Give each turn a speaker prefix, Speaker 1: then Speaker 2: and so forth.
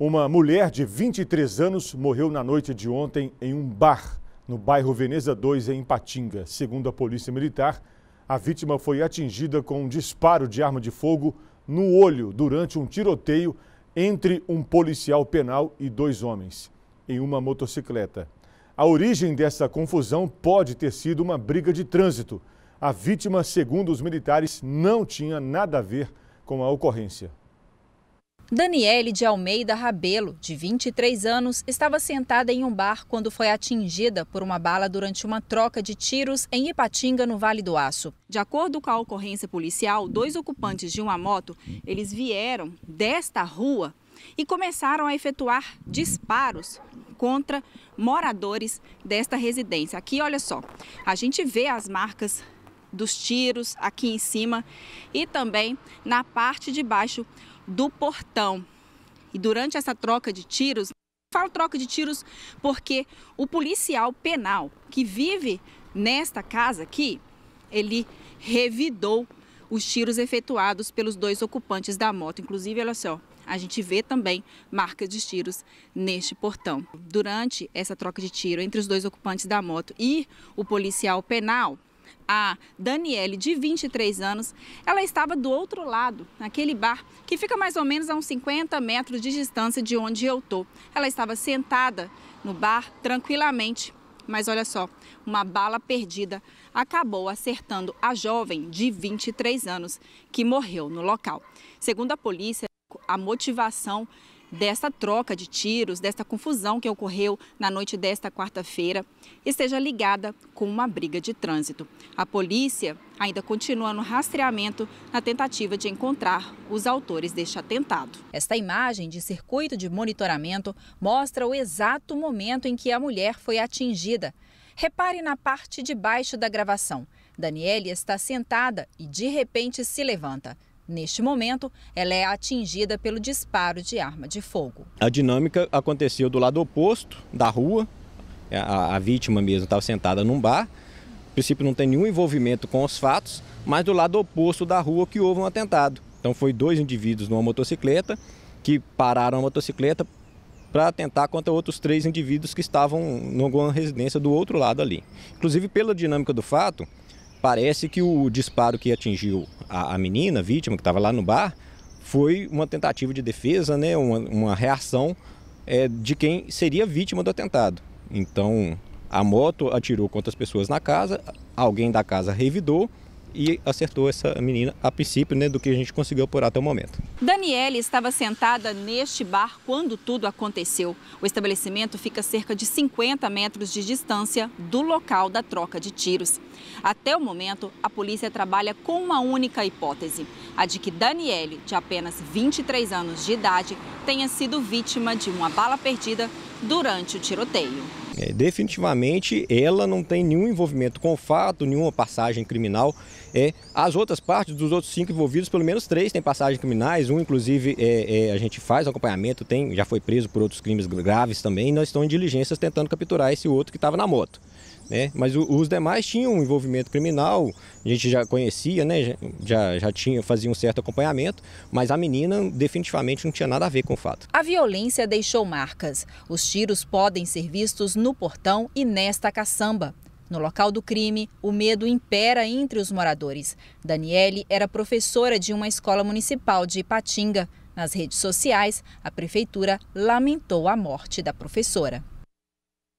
Speaker 1: Uma mulher de 23 anos morreu na noite de ontem em um bar no bairro Veneza 2, em Ipatinga. Segundo a Polícia Militar, a vítima foi atingida com um disparo de arma de fogo no olho durante um tiroteio entre um policial penal e dois homens, em uma motocicleta. A origem dessa confusão pode ter sido uma briga de trânsito. A vítima, segundo os militares, não tinha nada a ver com a ocorrência.
Speaker 2: Daniele de Almeida Rabelo, de 23 anos, estava sentada em um bar quando foi atingida por uma bala durante uma troca de tiros em Ipatinga, no Vale do Aço. De acordo com a ocorrência policial, dois ocupantes de uma moto, eles vieram desta rua e começaram a efetuar disparos contra moradores desta residência. Aqui, olha só, a gente vê as marcas dos tiros aqui em cima e também na parte de baixo do portão. E durante essa troca de tiros, falo troca de tiros porque o policial penal que vive nesta casa aqui, ele revidou os tiros efetuados pelos dois ocupantes da moto. Inclusive, olha só, a gente vê também marcas de tiros neste portão. Durante essa troca de tiro entre os dois ocupantes da moto e o policial penal, a Daniele, de 23 anos, ela estava do outro lado, naquele bar, que fica mais ou menos a uns 50 metros de distância de onde eu tô. Ela estava sentada no bar tranquilamente, mas olha só, uma bala perdida acabou acertando a jovem de 23 anos, que morreu no local. Segundo a polícia, a motivação dessa troca de tiros, desta confusão que ocorreu na noite desta quarta-feira, esteja ligada com uma briga de trânsito. A polícia ainda continua no rastreamento na tentativa de encontrar os autores deste atentado. Esta imagem de circuito de monitoramento mostra o exato momento em que a mulher foi atingida. Repare na parte de baixo da gravação. Daniele está sentada e de repente se levanta. Neste momento, ela é atingida pelo disparo de arma de fogo.
Speaker 3: A dinâmica aconteceu do lado oposto da rua. É, a, a vítima mesmo estava sentada num bar. No princípio, não tem nenhum envolvimento com os fatos, mas do lado oposto da rua que houve um atentado. Então, foi dois indivíduos numa motocicleta que pararam a motocicleta para atentar contra outros três indivíduos que estavam numa residência do outro lado ali. Inclusive, pela dinâmica do fato, Parece que o disparo que atingiu a, a menina, a vítima, que estava lá no bar, foi uma tentativa de defesa, né? uma, uma reação é, de quem seria vítima do atentado. Então, a moto atirou contra as pessoas na casa, alguém da casa revidou e acertou essa menina a princípio, né, do que a gente conseguiu apurar até o momento.
Speaker 2: Daniele estava sentada neste bar quando tudo aconteceu. O estabelecimento fica a cerca de 50 metros de distância do local da troca de tiros. Até o momento, a polícia trabalha com uma única hipótese, a de que Daniele, de apenas 23 anos de idade, tenha sido vítima de uma bala perdida durante o tiroteio.
Speaker 3: É, definitivamente ela não tem nenhum envolvimento com o fato, nenhuma passagem criminal. É, as outras partes, dos outros cinco envolvidos, pelo menos três têm passagem criminais, um inclusive é, é, a gente faz acompanhamento, tem, já foi preso por outros crimes graves também, e nós estamos em diligências tentando capturar esse outro que estava na moto. Né? Mas o, os demais tinham um envolvimento criminal, a gente já conhecia, né? já, já tinha, fazia um certo acompanhamento, mas a menina definitivamente não tinha nada a ver com o fato.
Speaker 2: A violência deixou marcas. Os tiros podem ser vistos no portão e nesta caçamba. No local do crime, o medo impera entre os moradores. Daniele era professora de uma escola municipal de Ipatinga. Nas redes sociais, a prefeitura lamentou a morte da professora.